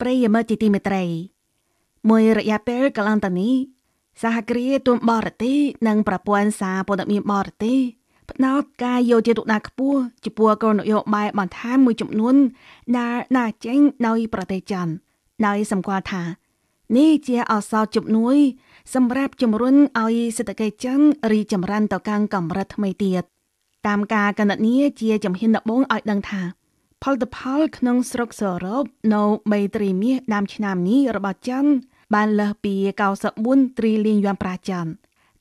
ប្រិយមិត្តជាទីមេត្រីមួយរយៈពេលកន្លងទៅនេះសហគ្រាសទូមបរទេសនិងប្រព័ន្ធសារព័ត៌មានបរទេសផ្ដោតការយកជាទុកដាក់ខ្ពស់ចំពោះគោលនយោបាយបន្ថែមមួយចំនួនដែលណាចេញដោយប្រទេសចិនដោយសម្គាល់ថា នេះជាអសោជំនួយ សម្រាប់ជំរុញឲ្យសេដ្ឋកិច្ចចិនរីចម្រើនទៅកាន់កម្រិតថ្មីទៀតតាមការកណនាជាជំហានដំបូងឲ្យដឹងថាផលិតផលក្នុងស្រុកសរុបនៅមេត្រីមាសដើមឆ្នាំនេះរបស់ចិនបានលើសពី94ត្រីលានយួនប្រាចិន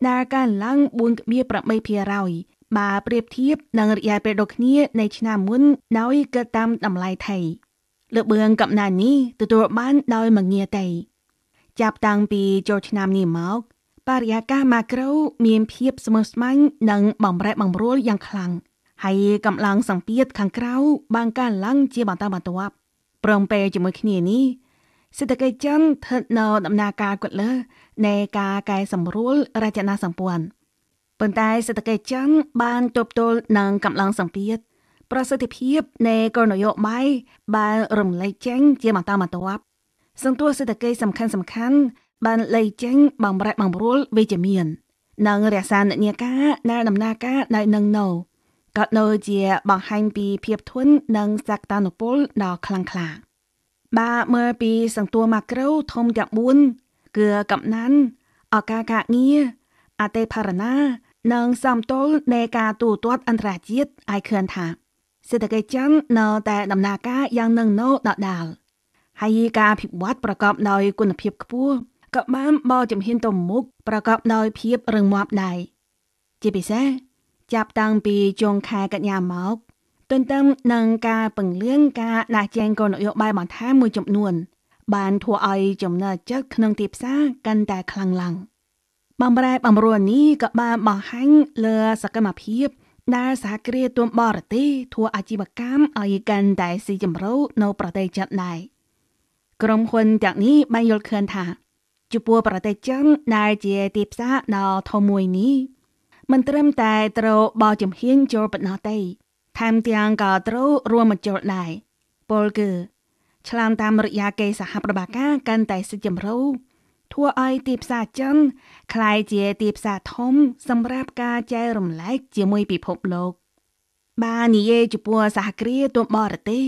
ដែលកើនឡើង4.8%បើប្រៀបធៀបនឹងរយៈពេលដូចគ្នានៃឆ្នាំមុនដោយគិតតាមតម្លៃថៃលើបឿងកំណើននេះទទួលបានដោយមងាតៃចាប់តាំងពីចូលឆ្នាំនេះមកបរិយាកាសម៉ាក្រូមានភាពស្មើស្មាញនិងបំរែបំរួលយ៉ាងខ្លាំង។ហើយកម្លាំងសង្ពាធខាងក្រៅបានកើនឡើងជាបន្តបន្ទាប់ព្រមពេលជាមួយគ្នានេះសេដ្ឋកិច្ចចិនស្ថិតនៅដំណើរការគាត់លើនៃការកែសម្រួលរចនាសម្ព័ន្ធប៉ុន្តែសេដ្ឋកិច្ចចិនបានទប់ទល់នឹងកម្លាំងសង្ពាធប្រសិទ្ធភាពនៃគោលនយោបាយបានរំលែកចេញជាបន្តបន្ទាប់សន្ទុះសេដ្ឋកិច្ចសំខាន់សំខាន់បានលេចចេញបំរែបំរួលវិជ្ជមាននិងរក្សានិន្នាការដែលដំណើរការដោយនឹងនៅក៏ដូចជាបង្ហាញពីភាពធន់និងសក្តានុពលដ៏ខ្លាំងក្លាបាទមើលពីសង្ទួរម៉ាក្រូធំទាំង4គឺកំណានឱកាសការងារអតិផរណា និងសំតុលនៃការទូទាត់អន្តរជាតិឲ្យឃើញថា សេដ្ឋកិច្ចចិននៅតែដំណើរការយ៉ាងនឹងណោដដាលហើយការអភិវឌ្ឍប្រកបដោយគុណភាពខ្ពស់ក៏បានបោជំហានទៅមុខប្រកបដោយភាពរឹងមាំដែរជាពិសេសចាប់តាំងពីចុងខែកញ្ញាមកទន្ទឹមនឹងការពង្រឹងការដាស់ចែងគោលនយោបាយបន្ថែមមួយចំនួន បានធ្វើឲ្យចំណើចិត្តក្នុងទីផ្សារកាន់តែខ្លាំងឡើងបំរែបំរួលនេះក៏បានបង្ហាញលើសកម្មភាពដែលសហគ្រាសទូមបរទេសធ្វើអាជីវកម្មឲ្យកាន់តែស៊ីជម្រៅនៅប្រទេសចិនដែរក្រុមហ៊ុនទាំងនេះបានយល់ឃើញថាចំពោះប្រទេសចិនដែលជាទីផ្សារដ៏ធំមួយនេះមិនត្រឹមតែត្រូវបោចំហៀងចូលប៉ុណ្ណោះទេ ថែមទាំងក៏ត្រូវរួមបញ្ចូលដែរពលគឺ ឆ្លងតាមរយៈគេសហប្រតិបត្តិការកាន់តែសិទ្ធិជំរូវធ្វើឲ្យទីផ្សារចិនក្លាយជាទីផ្សារធំសម្រាប់ការចែករំលែកជាមួយពិភពលោកបាននិយាយចំពោះសហគ្រាសទូបរទេស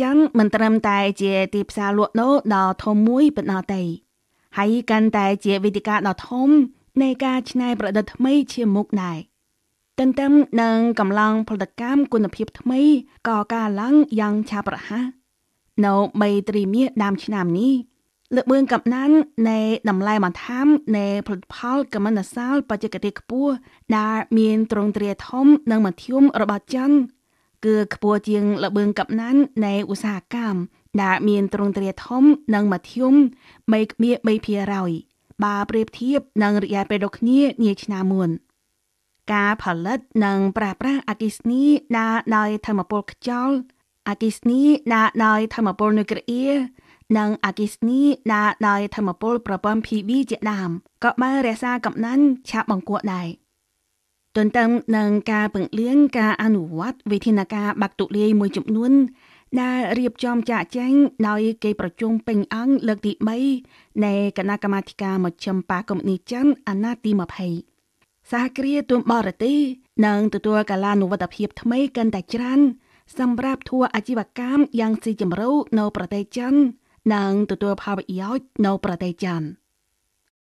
ចិនមិនត្រឹមតែជាទីផ្សារលក់ដូរដ៏ធំមួយប៉ុណ្ណោះទេ ហើយកាន់តែជាវេទិកាដ៏ធំនៃការច្នៃប្រឌិតថ្មីជាមុខដែរទន្ទឹមនឹងកម្លាំងផលិតកម្មគុណភាពថ្មីក៏កើនឡើងយ៉ាងឆាប់រហ័សនៅមេត្រីមាសដើមឆ្នាំនេះលើបឿនកំណាននៃតម្លៃបន្ថែមនៃផលិតផលកម្មន្តសាល បច្ចេកទេសខ្ពស់ដែលមានទ្រង់ទ្រាយធំនិងមធ្យមរបស់ចិនគឺខ្ពស់ជាងលើបឿនកំណាននៃឧស្សាហកម្មដែលមានទ្រង់ទ្រាយធំ និងមធ្យមមេគមៀ3%បើប្រៀបធៀបនឹងរយៈពេលដូចគ្នានាឆ្នាំមុនការផលិតនិងប្រើប្រាស់អគិសនីណាដោយធម្មពលខ្យល់អគិសនីណាដោយធម្មពលនុយក្លេអ៊ែរនិងអគិសនីណាដោយធម្មពលប្រព័ន្ធ PV ជាដើមក៏បានរក្សាកំណើនឆាប់បង្កក់ដែរទន្ទឹមនឹងការពង្រៀងការអនុវត្តវិធានការបាក់ទូលាយមួយចំនួនដែលរៀបចំចាក់ចែងដោយគេប្រជុំពេញអង្គលើកទី3នៃគណៈកម្មាធិការមជ្ឈិមបាកុំនីចិនអាណត្តិទី20សហគ្រាសទូមបរទេសនឹងទទួលកាលានុវត្តភាពថ្មីកាន់តែច្រើនសម្រាប់ធัวអាជីវកម្មយ៉ាងស៊ីជម្រៅនៅប្រទេសចិននិងទទួលផលប្រយោជន៍នៅប្រទេសចិន។